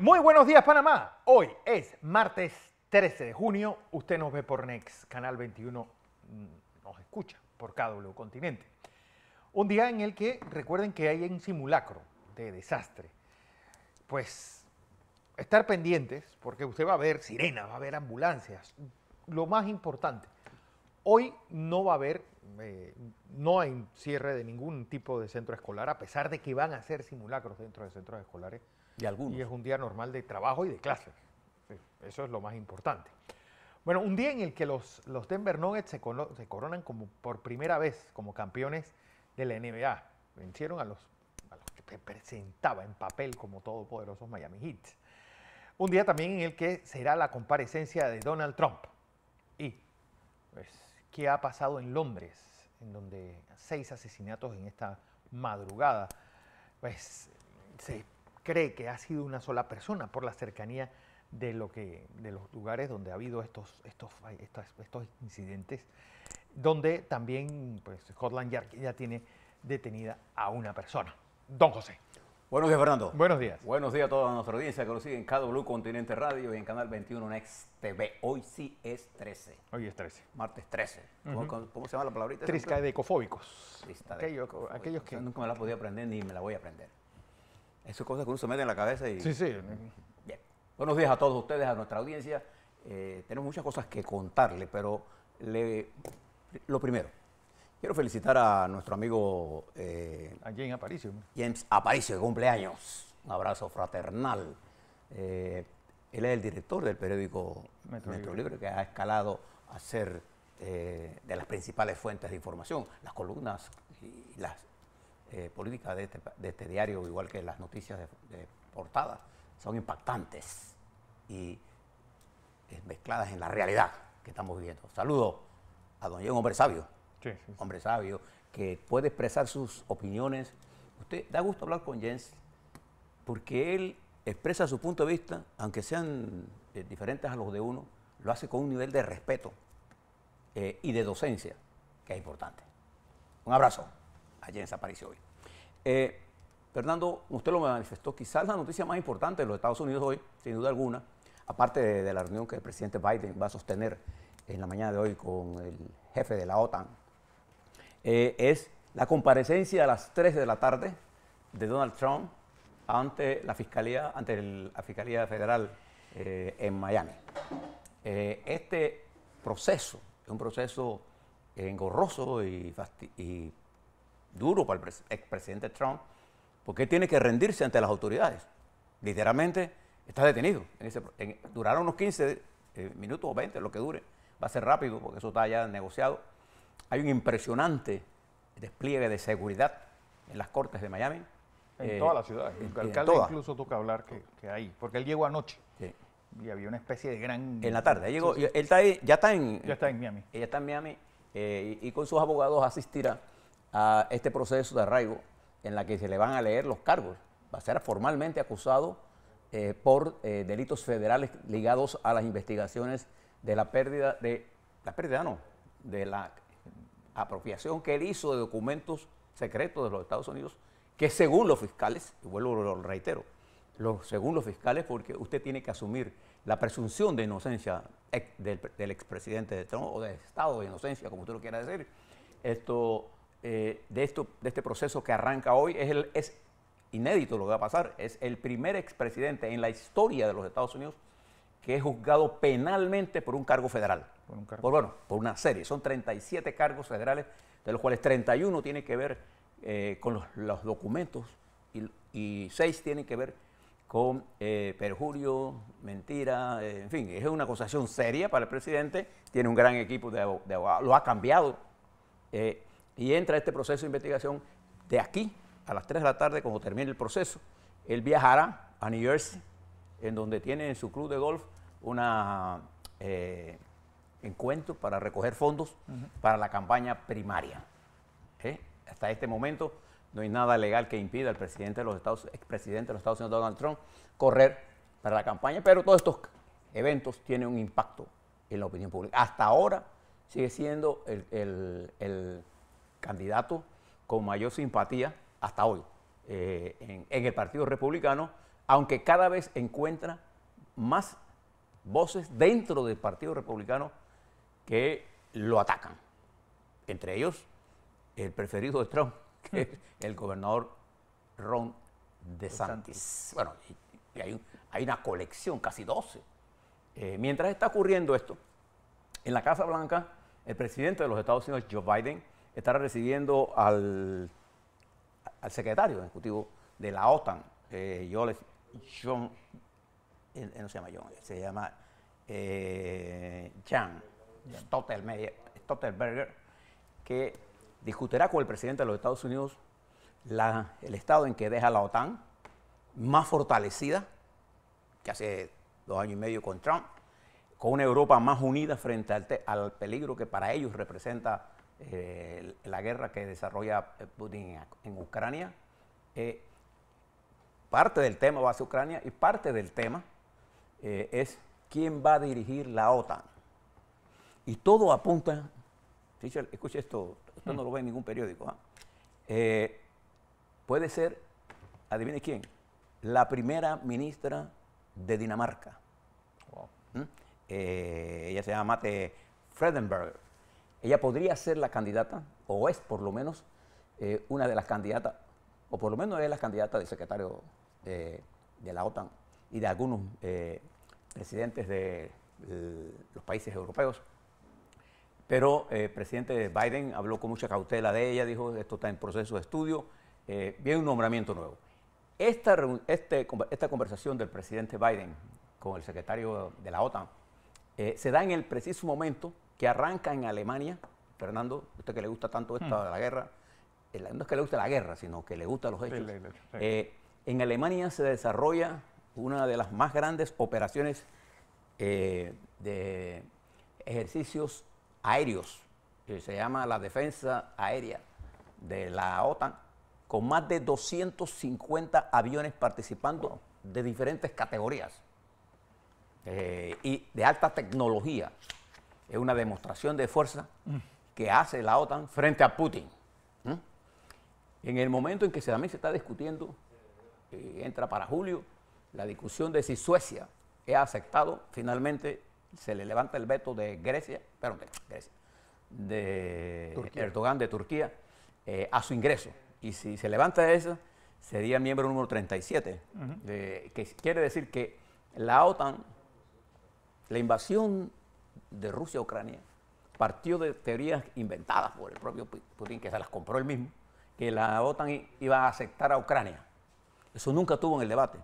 Muy buenos días, Panamá. Hoy es martes 13 de junio. Usted nos ve por Next, Canal 21, mm, nos escucha por KW Continente. Un día en el que recuerden que hay un simulacro de desastre. Pues estar pendientes, porque usted va a ver sirenas, va a ver ambulancias. Lo más importante, hoy no va a haber, eh, no hay cierre de ningún tipo de centro escolar, a pesar de que van a hacer simulacros dentro de centros escolares de Y es un día normal de trabajo y de clases. eso es lo más importante. Bueno, un día en el que los, los Denver Nuggets se, coronan como por primera vez como campeones de la NBA. Vencieron a los, que presentaba en papel como todopoderosos Miami Heat. Un día también en el que será la comparecencia de Donald Trump. Y pues, qué ha pasado en Londres, en donde seis asesinatos en esta madrugada. Pues se cree que ha sido una sola persona por la cercanía de, lo que, de los lugares donde ha habido estos, estos, estos, incidentes, donde también pues, Scotland Yard ya tiene detenida a una persona. Don José. Buenos días, Fernando. Buenos días. Buenos días a toda nuestra audiencia que nos sigue en Blue Continente Radio y en Canal 21 Next TV. Hoy sí es 13. Hoy es 13. Martes 13. ¿Cómo, se llama la palabrita? Trisca de ecofóbicos. Aquellos, que... nunca me la podía aprender ni me la voy a aprender. Esas cosas que uno se mete en la cabeza y... Sí, sí. Bien. Buenos días a todos ustedes, a nuestra audiencia. Eh, tenemos muchas cosas que contarle, pero le, lo primero, quiero felicitar a nuestro amigo... Eh, a James Aparicio. James Aparicio, cumpleaños. Un abrazo fraternal. Eh, él es el director del periódico Metro, Libre. que ha escalado a ser de las principales fuentes de información, las columnas y las eh, política este, de este, diario, igual que las noticias de, portada, son impactantes y eh, mezcladas en la realidad que estamos viviendo. Saludo a don Diego, hombre sabio, hombre sabio, que puede expresar sus opiniones. Usted da gusto hablar con Jens porque él expresa su punto de vista, aunque sean eh, diferentes a los de uno, lo hace con un nivel de respeto y de docencia, que es importante. Un abrazo. Ayer desapareció hoy. Eh, Fernando, usted lo manifestó, quizás la noticia más importante de los Estados Unidos hoy, sin duda alguna, aparte de, la reunión que el presidente Biden va a sostener en la mañana de hoy con el jefe de la OTAN, eh, es la comparecencia a las 3 de la tarde de Donald Trump ante la Fiscalía, ante la Fiscalía Federal eh, en Miami. este proceso es un proceso engorroso y, y duro para el expresidente Trump, porque tiene que rendirse ante las autoridades. Literalmente está detenido. duraron durará unos 15 eh, minutos o 20, lo que dure. Va a ser rápido porque eso está ya negociado. Hay un impresionante despliegue de seguridad en las cortes de Miami. En eh, toda la ciudad. El alcalde incluso toca hablar que, que, ahí, porque él llegó anoche. Sí. Y había una especie de gran... En la tarde. Él llegó, Él está ahí, ya está en... Ya está en Miami. Ella está en Miami eh, y, con sus abogados asistirá a este proceso de arraigo en la que se le van a leer los cargos. Va a ser formalmente acusado eh, por eh, delitos federales ligados a las investigaciones de la pérdida de la pérdida no, de la apropiación que él hizo de documentos secretos de los Estados Unidos, que según los fiscales, y vuelvo lo reitero, los, según los fiscales, porque usted tiene que asumir la presunción de inocencia del, expresidente de Trump o del estado de inocencia, como usted lo quiera decir, esto eh, de, esto, de este proceso que arranca hoy es, inédito lo que va a pasar. Es el primer expresidente en la historia de los Estados Unidos que es juzgado penalmente por un cargo federal. Por bueno, por una serie. Son 37 cargos federales, de los cuales 31 eh, tienen que ver con los, documentos y, y 6 tienen que ver con perjurio, mentira, eh, en fin, es una acusación seria para el presidente, tiene un gran equipo de, abogados, lo ha cambiado, y entra este proceso de investigación de aquí a las 3 de la tarde cuando termine el proceso. Él viajará a New Jersey, en donde tiene en su club de golf un eh, encuentro para recoger fondos para la campaña primaria. ¿Eh? Hasta este momento no hay nada legal que impida al presidente de los Estados, expresidente de los Estados Unidos, Donald Trump, correr para la campaña, pero todos estos eventos tienen un impacto en la opinión pública. Hasta ahora sigue siendo el candidato con mayor simpatía hasta hoy eh, en, el Partido Republicano, aunque cada vez encuentra más voces dentro del Partido Republicano que lo atacan. Entre ellos, el preferido de Trump, que es el gobernador Ron DeSantis. Bueno, hay, una colección, casi 12. Eh, mientras está ocurriendo esto, en la Casa Blanca, el presidente de los Estados Unidos, Joe Biden, estará recibiendo al, secretario ejecutivo de la OTAN, eh, John, eh, eh, no se llama John, se llama Jan que discutirá con el presidente de los Estados Unidos el estado en que deja la OTAN más fortalecida que hace dos años y medio con Trump, con una Europa más unida frente al peligro que para ellos representa eh, la guerra que desarrolla eh, Putin en, Ucrania. Eh, parte del tema va hacia Ucrania y parte del tema es quién va a dirigir la OTAN. Y todo apunta, escucha esto, esto no lo ve en ningún periódico, ¿ah? puede ser, adivine quién, la primera ministra de Dinamarca. ¿Mm? ella se llama Mate Fredenberg ella podría ser la candidata, o es por lo menos eh, una de las candidatas, o por lo menos es la candidata del secretario de, la OTAN y de algunos eh, presidentes de los países europeos. Pero el eh, presidente Biden habló con mucha cautela de ella, dijo, esto está en proceso de estudio, viene un nombramiento nuevo. Esta, este, esta conversación del presidente Biden con el secretario de la OTAN se da en el preciso momento que arranca en Alemania. Fernando, usted que le gusta tanto esta de hmm. la guerra, eh, no es que le guste la guerra, sino que le gustan los hechos. Eh, en Alemania se desarrolla una de las más grandes operaciones eh, de ejercicios aéreos, que se llama la defensa aérea de la OTAN, con más de 250 aviones participando de diferentes categorías y de alta tecnología es una demostración de fuerza mm. que hace la OTAN frente a Putin. En el momento en que se, también se está discutiendo, eh, entra para julio, la discusión de si Suecia es aceptado, finalmente se le levanta el veto de Grecia, perdón, de, Grecia, de Erdogan de Turquía eh, a su ingreso. Y si se levanta eso, sería miembro número 37, eh, que quiere decir que la OTAN, la invasión de Rusia a Ucrania partió de teorías inventadas por el propio Putin, que se las compró él mismo, que la OTAN iba a aceptar a Ucrania. Eso nunca tuvo en el debate.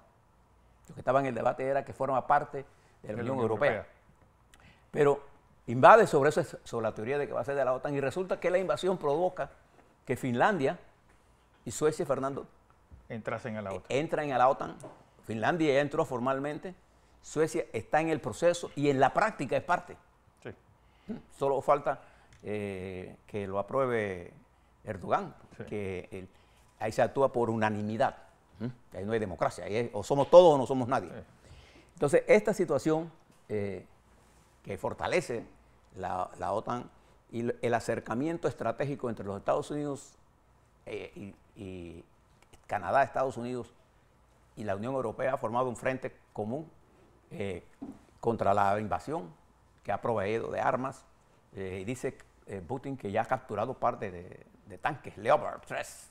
Lo que estaba en el debate era que forma parte de la, Unión, Europea. Pero invade sobre eso, sobre la teoría de que va a ser de la OTAN, y resulta que la invasión provoca que Finlandia y Suecia, Fernando, entrasen e-, Entran a la OTAN. Finlandia ya entró formalmente. Suecia está en el proceso y en la práctica es parte. Solo falta eh, que lo apruebe Erdogan, que ahí se actúa por unanimidad. Ahí no hay democracia, o somos todos o no somos nadie. Entonces, esta situación eh, que fortalece la, OTAN y el acercamiento estratégico entre los Estados Unidos eh, y, Canadá, Estados Unidos y la Unión Europea ha formado un frente común contra la invasión que ha proveído de armas. Eh, y dice eh, Putin que ya ha capturado parte de, de tanques, Leopard 3.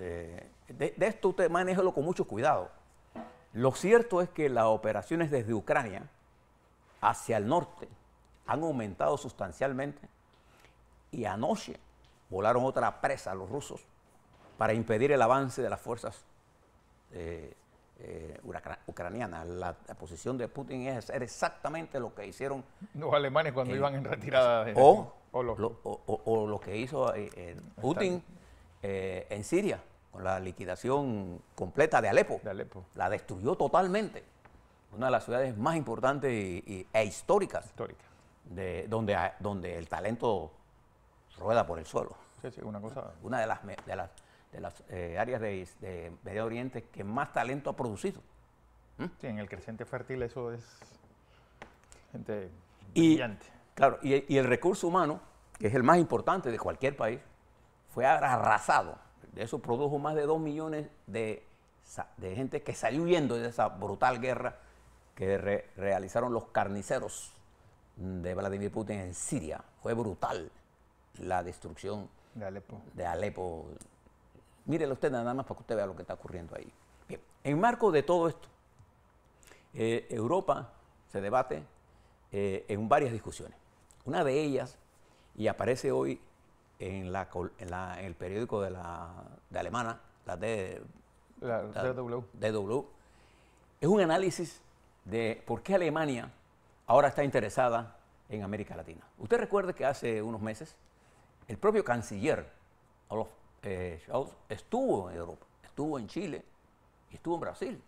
Eh, de, esto usted lo con mucho cuidado. Lo cierto es que las operaciones desde Ucrania hacia el norte han aumentado sustancialmente y anoche volaron otra presa a los rusos para impedir el avance de las fuerzas eh, ucraniana. La, posición de Putin es hacer exactamente lo que hicieron los alemanes cuando iban en retirada. o, o, lo, que hizo eh, eh, Putin en Siria, con la liquidación completa de Alepo. La destruyó totalmente. Una de las ciudades más importantes e históricas. Histórica. De, donde, donde el talento rueda por el suelo. Sí, una cosa. Una de las, de las de las eh, áreas de, Medio Oriente que más talento ha producido. ¿Mm? Sí, en el creciente fértil eso es gente y, brillante. Claro, y, el recurso humano, que es el más importante de cualquier país, fue arrasado. eso produjo más de dos millones de, gente que salió huyendo de esa brutal guerra que realizaron los carniceros de Vladimir Putin en Siria. Fue brutal la destrucción De Alepo Mírelo usted nada más para que usted vea lo que está ocurriendo ahí. Bien, en marco de todo esto, eh, Europa se debate eh, en varias discusiones. Una de ellas, y aparece hoy en, el periódico de, la, Alemana, la, de, DW. es un análisis de por qué Alemania ahora está interesada en América Latina. Usted recuerde que hace unos meses el propio canciller Olof eh, estuvo en Europa, estuvo en Chile y estuvo en Brasil.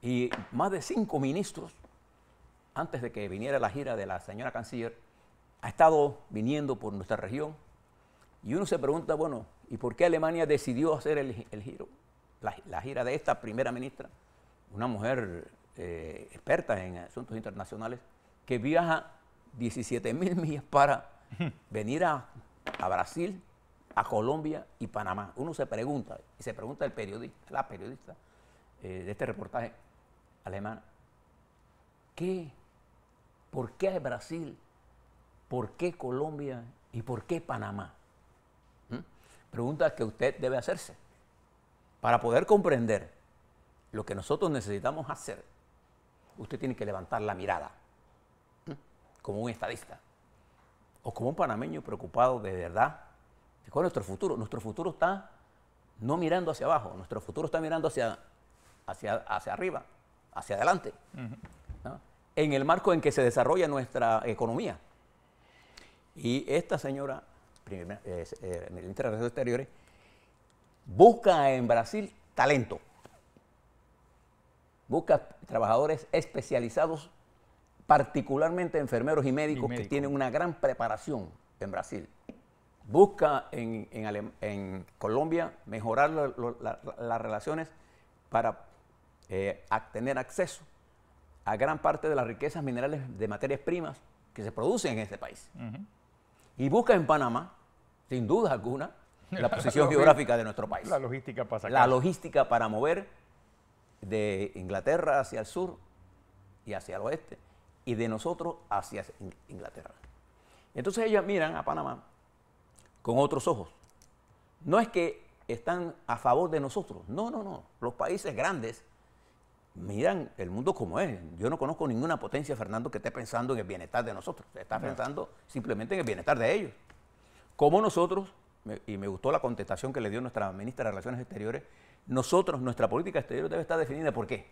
Y más de cinco ministros, antes de que viniera la gira de la señora canciller, ha estado viniendo por nuestra región. Y uno se pregunta, bueno, ¿y por qué Alemania decidió hacer el, giro? La, gira de esta primera ministra, una mujer eh, experta en asuntos internacionales, que viaja 17 mil millas para venir a, a Brasil a Colombia y Panamá. Uno se pregunta, y se pregunta el periodista, la periodista eh, de este reportaje alemán, ¿qué? ¿Por qué Brasil? ¿Por qué Colombia? ¿Y por qué Panamá? ¿Mm? Preguntas que usted debe hacerse para poder comprender lo que nosotros necesitamos hacer. Usted tiene que levantar la mirada ¿Mm? como un estadista o como un panameño preocupado de verdad ¿Cuál es nuestro futuro? Nuestro futuro está no mirando hacia abajo, nuestro futuro está mirando hacia, hacia, hacia arriba, hacia adelante, en el marco en que se desarrolla nuestra economía. Y esta señora, eh, en el interés ministra de Relaciones Exteriores, busca en Brasil talento, busca trabajadores especializados, particularmente enfermeros y médicos. que tienen una gran preparación en Brasil busca en, Colombia mejorar las relaciones para eh, tener acceso a gran parte de las riquezas minerales de materias primas que se producen en este país. Y busca en Panamá, sin duda alguna, la, posición geográfica de nuestro país. La logística para La logística para mover de Inglaterra hacia el sur y hacia el oeste, y de nosotros hacia Inglaterra. Entonces ellos miran a Panamá con otros ojos. No es que están a favor de nosotros, no, no, no. Los países grandes miran el mundo como es. Yo no conozco ninguna potencia, Fernando, que esté pensando en el bienestar de nosotros. Está pensando simplemente en el bienestar de ellos. Como nosotros, y me gustó la contestación que le dio nuestra ministra de Relaciones Exteriores, nosotros, nuestra política exterior debe estar definida por qué?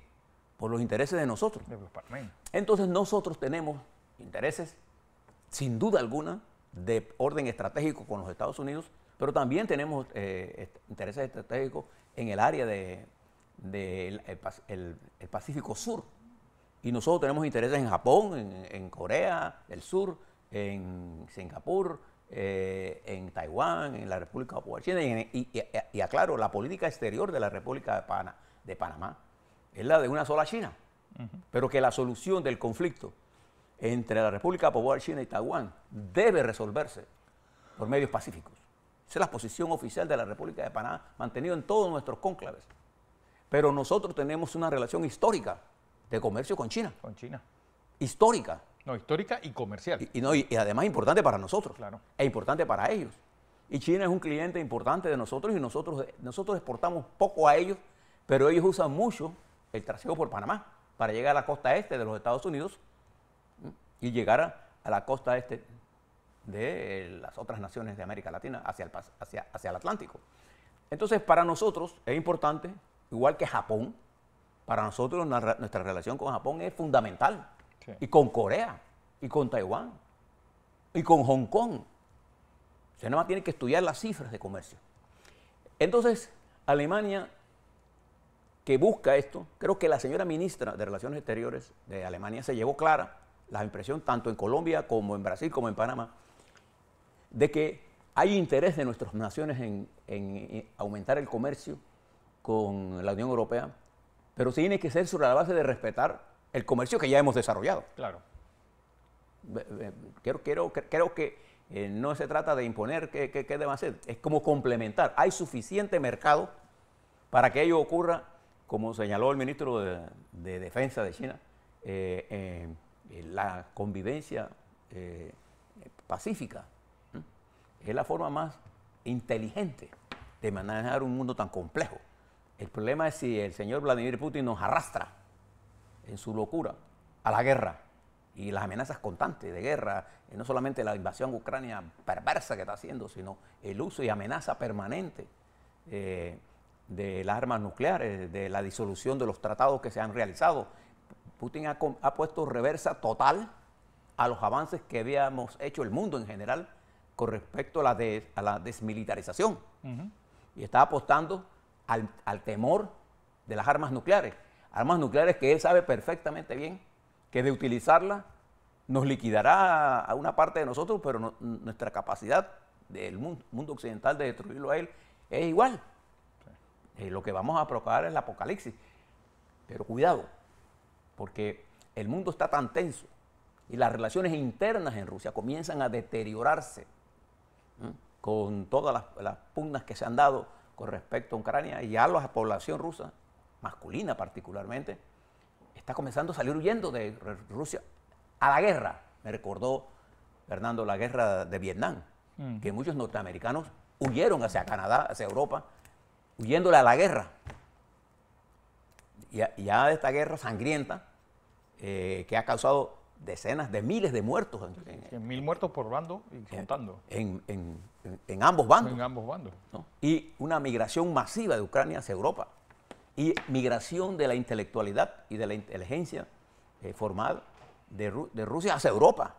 Por los intereses de nosotros. Entonces nosotros tenemos intereses, sin duda alguna, de orden estratégico con los Estados Unidos, pero también tenemos eh, intereses estratégicos en el área del el, Pacífico Sur. Y nosotros tenemos intereses en Japón, en, Corea del Sur, en Singapur, eh, en Taiwán, en la República Popular China y, aclaro, la política exterior de la República de, Panamá es la de una sola China, pero que la solución del conflicto entre la República Popular China y Taiwán debe resolverse por medios pacíficos. Esa es la posición oficial de la República de Panamá, mantenida en todos nuestros cónclaves. Pero nosotros tenemos una relación histórica de comercio con China. Con China. Histórica. No, histórica y comercial. Y, no, y, además importante para nosotros. Claro. E importante para ellos. Y China es un cliente importante de nosotros y nosotros, nosotros exportamos poco a ellos, pero ellos usan mucho el trasiego por Panamá para llegar a la costa este de los Estados Unidos y llegar a la costa este de las otras naciones de América Latina, hacia el, hacia, el Atlántico. Entonces, para nosotros es importante, igual que Japón, para nosotros nuestra relación con Japón es fundamental. Y con Corea, y con Taiwán, y con Hong Kong. Usted nada más tiene que estudiar las cifras de comercio. Entonces, Alemania, que busca esto, creo que la señora ministra de Relaciones Exteriores de Alemania se llevó clara la impresión, tanto en Colombia como en Brasil, como en Panamá, de que hay interés de nuestras naciones en, aumentar el comercio con la Unión Europea, pero tiene que ser sobre la base de respetar el comercio que ya hemos desarrollado. Claro. Quiero, creo que eh, no se trata de imponer qué, qué, hacer, es como complementar. Hay suficiente mercado para que ello ocurra, como señaló el ministro de, Defensa de China, eh, eh, la convivencia eh, pacífica. Es la forma más inteligente de manejar un mundo tan complejo. El problema es si el señor Vladimir Putin nos arrastra en su locura a la guerra y las amenazas constantes de guerra, no solamente la invasión ucrania perversa que está haciendo, sino el uso y amenaza permanente eh, de las armas nucleares, de la disolución de los tratados que se han realizado Putin ha, puesto reversa total a los avances que habíamos hecho el mundo en general con respecto a la, desmilitarización. Y está apostando al, temor de las armas nucleares. Armas nucleares que él sabe perfectamente bien que de utilizarlas nos liquidará a una parte de nosotros, pero nuestra capacidad del mundo, occidental de destruirlo a él es igual. Eh, lo que vamos a provocar es el apocalipsis. Pero cuidado, porque el mundo está tan tenso y las relaciones internas en Rusia comienzan a deteriorarse con todas las, pugnas que se han dado con respecto a Ucrania y a la población rusa, masculina particularmente, está comenzando a salir huyendo de Rusia a la guerra. Me recordó, Fernando, la guerra de Vietnam, mm. que muchos norteamericanos huyeron hacia Canadá, hacia Europa, huyéndole a la guerra. Y ya de esta guerra sangrienta, eh, que ha causado decenas de miles de muertos. mil muertos por bando y contando. En, ambos bandos. Y una migración masiva de Ucrania hacia Europa. Y migración de la intelectualidad y de la inteligencia eh, formada formal de, Rusia hacia Europa.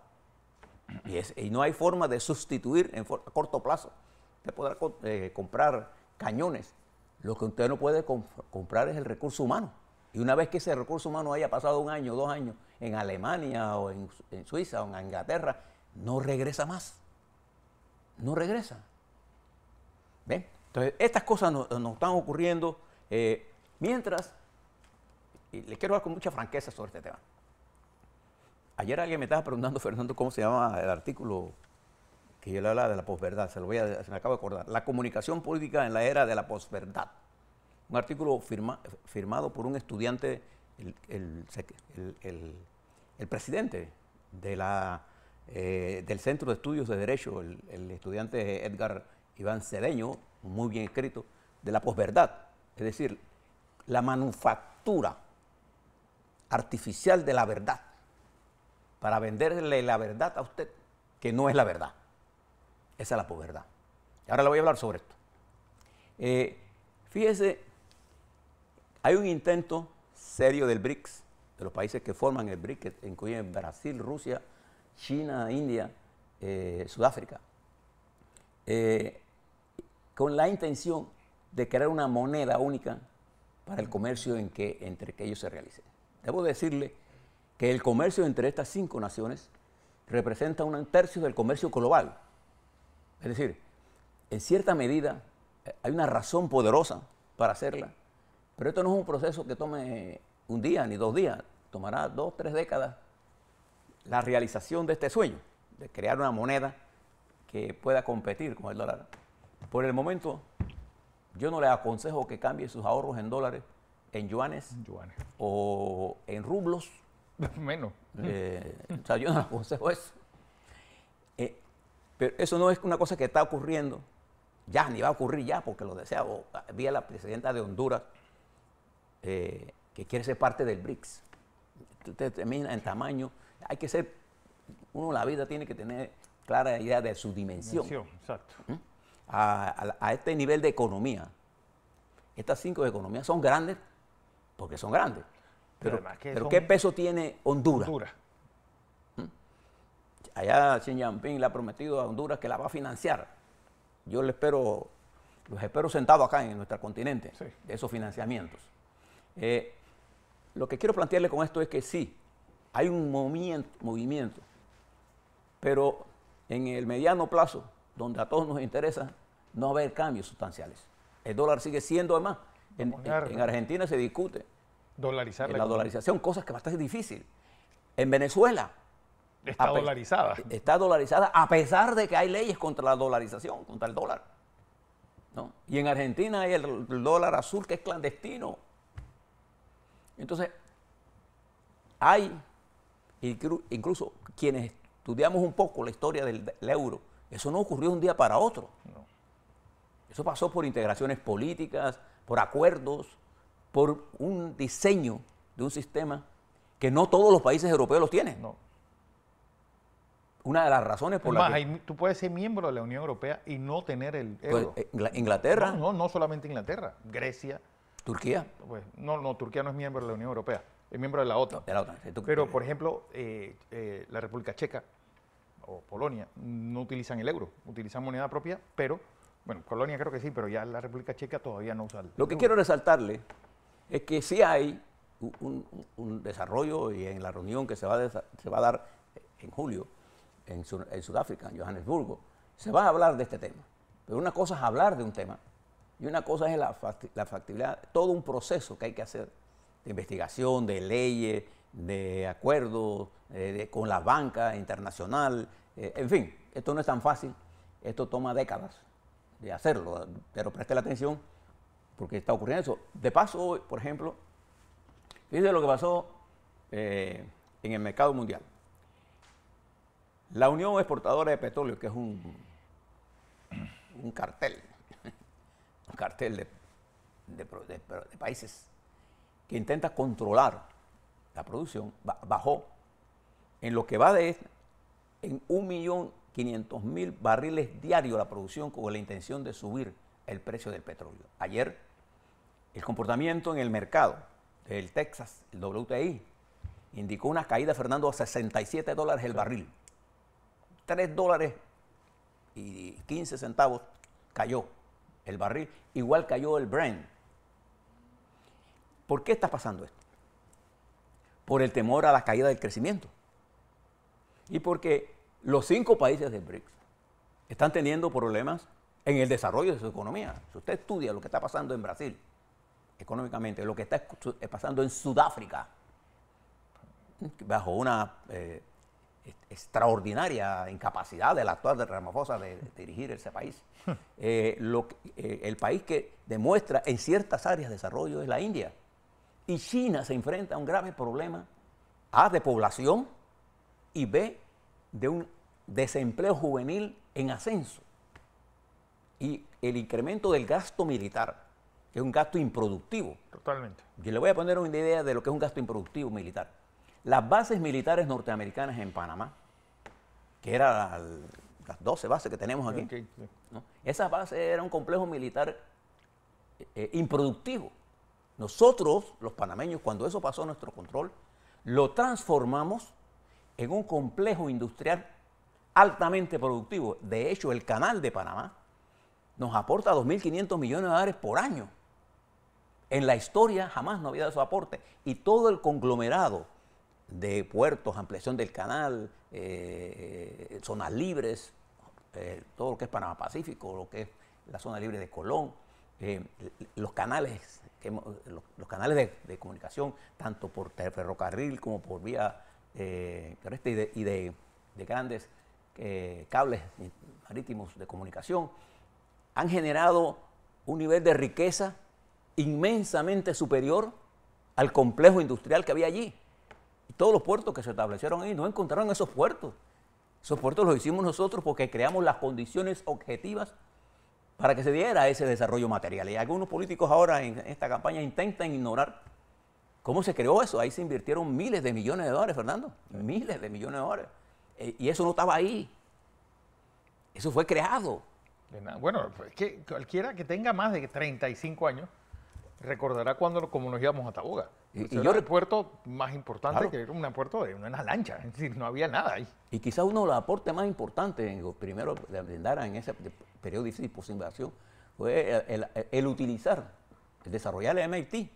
Y, no hay forma de sustituir en a corto plazo. Usted podrá eh, comprar cañones. Lo que usted no puede comprar es el recurso humano. Y una vez que ese recurso humano haya pasado un año, dos años en Alemania o en, Suiza o en Inglaterra, no regresa más. No regresa. ¿Ven? Entonces, estas cosas nos, están ocurriendo eh, mientras, y les quiero hablar con mucha franqueza sobre este tema. Ayer alguien me estaba preguntando, Fernando, cómo se llama el artículo que yo le hablaba de la posverdad, se lo voy a, se me acabo de acordar. La comunicación política en la era de la posverdad un artículo firmado por un estudiante, el, presidente de la, eh, del Centro de Estudios de Derecho, el, estudiante Edgar Iván Cedeño, muy bien escrito, de la posverdad, es decir, la manufactura artificial de la verdad, para venderle la verdad a usted que no es la verdad. Esa es la posverdad. Ahora le voy a hablar sobre esto. Eh, fíjese hay un intento serio del BRICS, de los países que forman el BRICS, que incluyen Brasil, Rusia, China, India, eh, Sudáfrica, eh, con la intención de crear una moneda única para el comercio en que, entre que ellos se realicen. Debo decirle que el comercio entre estas cinco naciones representa un tercio del comercio global. Es decir, en cierta medida eh, hay una razón poderosa para hacerla pero esto no es un proceso que tome un día ni dos días, tomará dos, tres décadas la realización de este sueño, de crear una moneda que pueda competir con el dólar. Por el momento, yo no le aconsejo que cambie sus ahorros en dólares, en yuanes, o en rublos. Menos. Eh, o sea, yo no le aconsejo eso. Eh, pero eso no es una cosa que está ocurriendo ya, ni va a ocurrir ya, porque lo desea. Ah, vía la presidenta de Honduras eh, que quiere ser parte del BRICS. Usted termina en tamaño, hay que ser, uno la vida tiene que tener clara idea de su dimensión. A, este nivel de economía, estas cinco economías son grandes porque son grandes. Pero, ¿qué peso tiene Honduras? Allá Xi Jinping le ha prometido a Honduras que la va a financiar. Yo le espero, los espero sentados acá en nuestro continente, de esos financiamientos. Eh, lo que quiero plantearle con esto es que sí, hay un movimiento, pero en el mediano plazo, donde a todos nos interesa, no va a haber cambios sustanciales. El dólar sigue siendo, además, en, Argentina se discute la, dolarización, cosas que bastante difícil. En Venezuela está dolarizada. Está dolarizada a pesar de que hay leyes contra la dolarización, contra el dólar. Y en Argentina hay el dólar azul que es clandestino. Entonces, hay incluso quienes estudiamos un poco la historia del, euro, eso no ocurrió un día para otro. Eso pasó por integraciones políticas, por acuerdos, por un diseño de un sistema que no todos los países europeos los tienen. No. Una de las razones por las que... tú puedes ser miembro de la Unión Europea y no tener el pues, euro. Inglaterra. No, no, no solamente Inglaterra. Grecia, ¿Turquía? Pues, no, no, Turquía no es miembro de la Unión Europea, es miembro de la OTAN. de la Pero, por ejemplo, eh, eh, la República Checa o Polonia no utilizan el euro, utilizan moneda propia, pero, bueno, Polonia creo que sí, pero ya la República Checa todavía no usa el Lo que quiero resaltarle es que sí hay un, desarrollo y en la reunión que se va, a dar en julio en Sudáfrica, en Johannesburgo, se va a hablar de este tema. Pero una cosa es hablar de un tema y una cosa es la, factibilidad, todo un proceso que hay que hacer de investigación, de leyes, de acuerdos eh, con la banca internacional, eh, en fin, esto no es tan fácil, esto toma décadas de hacerlo, pero preste la atención porque está ocurriendo eso. De paso, hoy, por ejemplo, fíjense lo que pasó eh, en el mercado mundial. La Unión Exportadora de Petróleo, que es un, un cartel cartel de, países que intenta controlar la producción, bajó en lo que va de en 1.500.000 barriles diarios la producción con la intención de subir el precio del petróleo. Ayer, el comportamiento en el mercado del Texas, el WTI, indicó una caída, Fernando, a 67 dólares el barril. 3 dólares y 15 centavos cayó el barril, igual cayó el Brent. ¿Por qué está pasando esto? Por el temor a la caída del crecimiento. Y porque los cinco países del BRICS están teniendo problemas en el desarrollo de su economía. Si usted estudia lo que está pasando en Brasil económicamente, lo que está eh, pasando en Sudáfrica, bajo una eh, extraordinaria incapacidad del actual de Ramaphosa de, dirigir ese país. Hmm. Eh, eh, el país que demuestra en ciertas áreas de desarrollo es la India. Y China se enfrenta a un grave problema, A, de población y B, de un desempleo juvenil en ascenso. Y el incremento del gasto militar, que es un gasto improductivo. Totalmente. Y le voy a poner una idea de lo que es un gasto improductivo militar las bases militares norteamericanas en Panamá, que eran las 12 bases que tenemos aquí, esas bases eran un complejo militar eh, eh, improductivo. Nosotros, los panameños, cuando eso pasó a nuestro control, lo transformamos en un complejo industrial altamente productivo. De hecho, el canal de Panamá nos aporta 2.500 millones de dólares por año. En la historia jamás no había dado su aporte. Y todo el conglomerado de puertos, ampliación del canal, eh, eh, zonas libres, eh, todo lo que es Panamá Pacífico, lo que es la zona libre de Colón, los canales, los, canales de, comunicación, tanto por ferrocarril como por vía terrestre y de grandes cables marítimos de comunicación, han generado un nivel de riqueza inmensamente superior al complejo industrial que había allí todos los puertos que se establecieron ahí, no encontraron esos puertos. Esos puertos los hicimos nosotros porque creamos las condiciones objetivas para que se diera ese desarrollo material. Y algunos políticos ahora en esta campaña intentan ignorar cómo se creó eso. Ahí se invirtieron miles de millones de dólares, Fernando. Miles de millones de dólares. Eh, y eso no estaba ahí. Eso fue creado. Bueno, es que cualquiera que tenga más de 35 años recordará cuando como nos íbamos a Taboga. Y, yo, el puerto más importante que era un puerto de una lancha, es no había nada ahí. Y quizás uno de los aportes más importantes, primero de Brindara en ese periodo de invasión, fue el, utilizar, el desarrollar el MIT.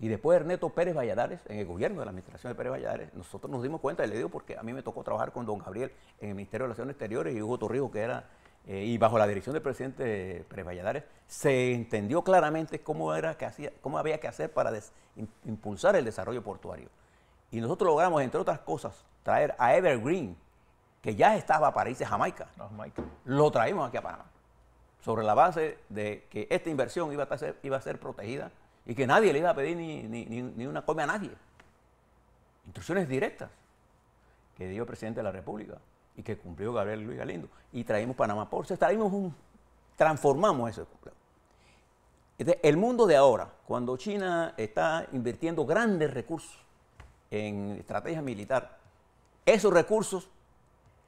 Y después Ernesto Pérez Valladares, en el gobierno de la administración de Pérez Valladares, nosotros nos dimos cuenta, y le digo porque a mí me tocó trabajar con don Gabriel en el Ministerio de Relaciones Exteriores y Hugo Torrijo que era eh, y bajo la dirección del presidente Pérez Valladares, se entendió claramente cómo, era que hacía, había que hacer para impulsar el desarrollo portuario. Y nosotros logramos, entre otras cosas, traer a Evergreen, que ya estaba para irse a Jamaica. Lo traímos aquí a Panamá, sobre la base de que esta inversión iba a, ser, iba a ser protegida y que nadie le iba a pedir ni, ni una coma a nadie. Instrucciones directas que dio el presidente de la República y que cumplió Gabriel Luis Galindo. Y traímos Panamá por eso traímos un, transformamos eso. el mundo de ahora, cuando China está invirtiendo grandes recursos en estrategia militar, esos recursos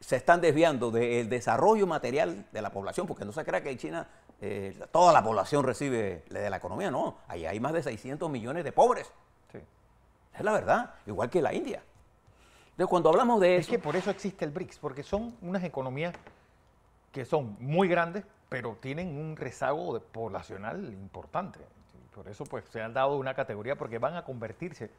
se están desviando del desarrollo material de la población, porque no se crea que en China eh, toda la población recibe de la economía, no, ahí hay más de 600 millones de pobres. Es la verdad, igual que la India cuando hablamos de eso... Es que por eso existe el BRICS, porque son unas economías que son muy grandes, pero tienen un rezago poblacional importante. Por eso pues se han dado una categoría, porque van a convertirse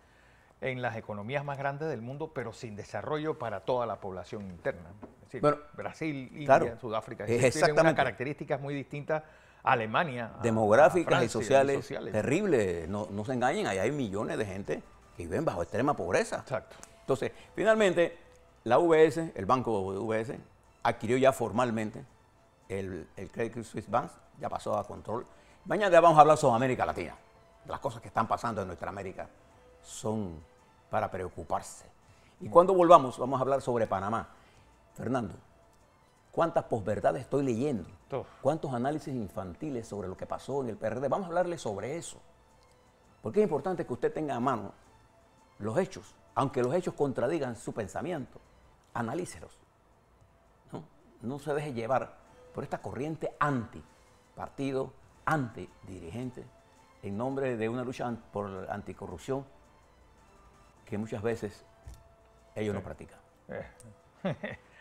en las economías más grandes del mundo, pero sin desarrollo para toda la población interna. Es decir, Brasil, India, Sudáfrica, tienen unas características muy distintas Alemania. Demográficas y, sociales, Terrible, no, no se engañen, ahí hay millones de gente que viven bajo extrema pobreza. Exacto. Entonces, finalmente, la VS, el banco de VS, adquirió ya formalmente el, Credit Suisse Bank, ya pasó a control. Mañana ya vamos a hablar sobre América Latina. Las cosas que están pasando en nuestra América son para preocuparse. Y cuando volvamos, vamos a hablar sobre Panamá. Fernando, ¿cuántas posverdades estoy leyendo? ¿Cuántos análisis infantiles sobre lo que pasó en el PRD? Vamos a hablarle sobre eso. Porque es importante que usted tenga a mano los hechos aunque los hechos contradigan su pensamiento, analícelos. ¿no? no se deje llevar por esta corriente anti partido, anti dirigente, en nombre de una lucha por la anticorrupción que muchas veces ellos no practican. Eh.